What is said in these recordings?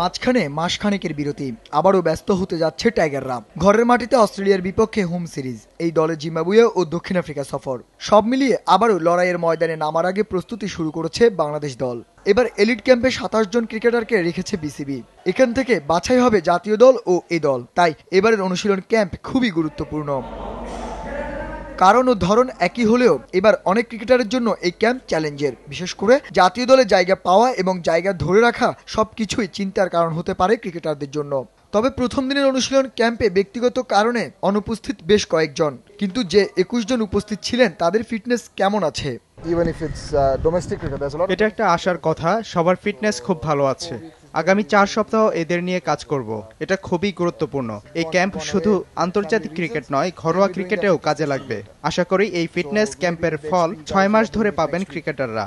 মাঝখানে মাসখানেকের বিরতি আবারও ব্যস্ত হতে যাচ্ছে টাইগাররা ঘরের মাটিতে অস্ট্রেলিয়ার বিপক্ষে হোম সিরিজ এই দলে জিম্বাবুয়ে ও দক্ষিণ আফ্রিকা সফর সব মিলিয়ে আবারও লড়াইয়ের ময়দানে নামার আগে প্রস্তুতি শুরু করেছে বাংলাদেশ দল এবার এলিট ক্যাম্পে সাতাশ জন ক্রিকেটারকে রেখেছে বিসিবি এখান থেকে বাছাই হবে জাতীয় দল ও এ দল তাই এবারের অনুশীলন ক্যাম্প খুবই গুরুত্বপূর্ণ কারণ ও ধরন একই হলেও এবার অনেক ক্রিকেটারের জন্য এই ক্যাম্প চ্যালেঞ্জের বিশেষ করে জাতীয় দলে জায়গা পাওয়া এবং জায়গা ধরে রাখা সবকিছুই চিন্তার কারণ হতে পারে ক্রিকেটারদের জন্য তবে প্রথম দিনের অনুশীলন ক্যাম্পে ব্যক্তিগত কারণে অনুপস্থিত বেশ কয়েকজন কিন্তু যে একুশ জন উপস্থিত ছিলেন তাদের ফিটনেস কেমন আছে uh, এটা একটা আশার কথা সবার ফিটনেস খুব ভালো আছে আগামী চার সপ্তাহ এদের নিয়ে কাজ করব এটা খুবই গুরুত্বপূর্ণ এই ক্যাম্প শুধু আন্তর্জাতিক ক্রিকেট নয় ঘরোয়া ক্রিকেটেও কাজে লাগবে আশা করি এই ফিটনেস ক্যাম্পের ফল ছয় মাস ধরে পাবেন ক্রিকেটাররা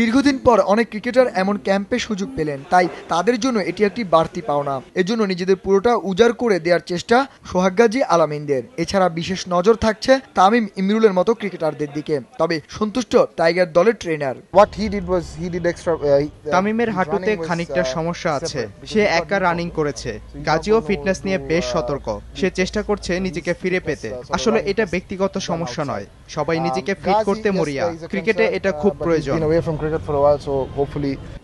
দীর্ঘদিন পর অনেক ক্রিকেটার এমন ক্যাম্পে সুযোগ পেলেন তাই তাদের জন্য এটি একটি বাড়তি পাওনা এজন্য নিজেদের পুরোটা উজাড় করে দেওয়ার চেষ্টা সোহাগ গাজী আলামিনদের এছাড়া বিশেষ নজর থাকছে তামিম ইমরুলের মতো ক্রিকেটারদের দিকে তবে সন্তুষ্ট টাইগার দলের trainer what he did was he did extra তামিমের হাঁটুতে খানিকটা uh, সমস্যা আছে সে একা রানিং করেছে গাজীও ফিটনেস নিয়ে বেশ uh, সতর্ক সে চেষ্টা করছে নিজেকে ফিরে পেতে uh, আসলে এটা ব্যক্তিগত সমস্যা নয় সবাই um, নিজেকে ফিট করতে মরিয়া ক্রিকেটে এটা খুব প্রয়োজন cricket for a while, so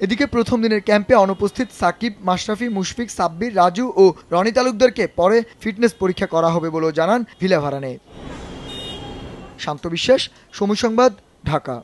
এদিকে প্রথম দিনের ক্যাম্পে অনুপস্থিত সাকিব মাশরাফি মুশফিক সাব্বির রাজু ও রনি তালুকদারকে পরে ফিটনেস পরীক্ষা করা হবে বলেও জানান ভিলাভারানে শান্ত বিশ্বাস সময় সংবাদ ঢাকা